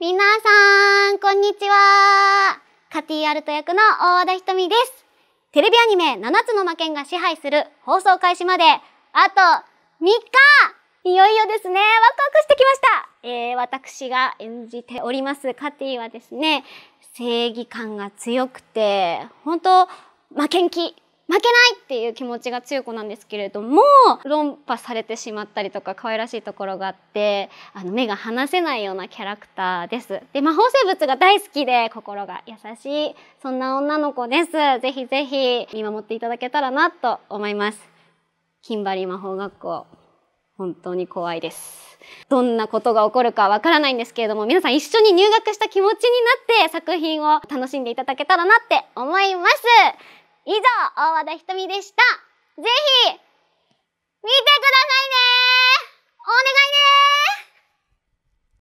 みなさん、こんにちは。カティアルト役の大田瞳です。テレビアニメ7つの魔剣が支配する放送開始まで、あと3日いよいよですね、ワクワクしてきましたえー、私が演じておりますカティはですね、正義感が強くて、本当魔剣気負けないっていう気持ちが強い子なんですけれども論破されてしまったりとか可愛らしいところがあってあの目が離せないようなキャラクターです。で魔法生物が大好きで心が優しいそんな女の子です。ぜひぜひ見守っていただけたらなと思います。キンバリ魔法学校本当に怖いです。どんなことが起こるかわからないんですけれども、皆さん一緒に入学した気持ちになって作品を楽しんでいただけたらなって思います。以上、大和田ひとみでした。ぜひ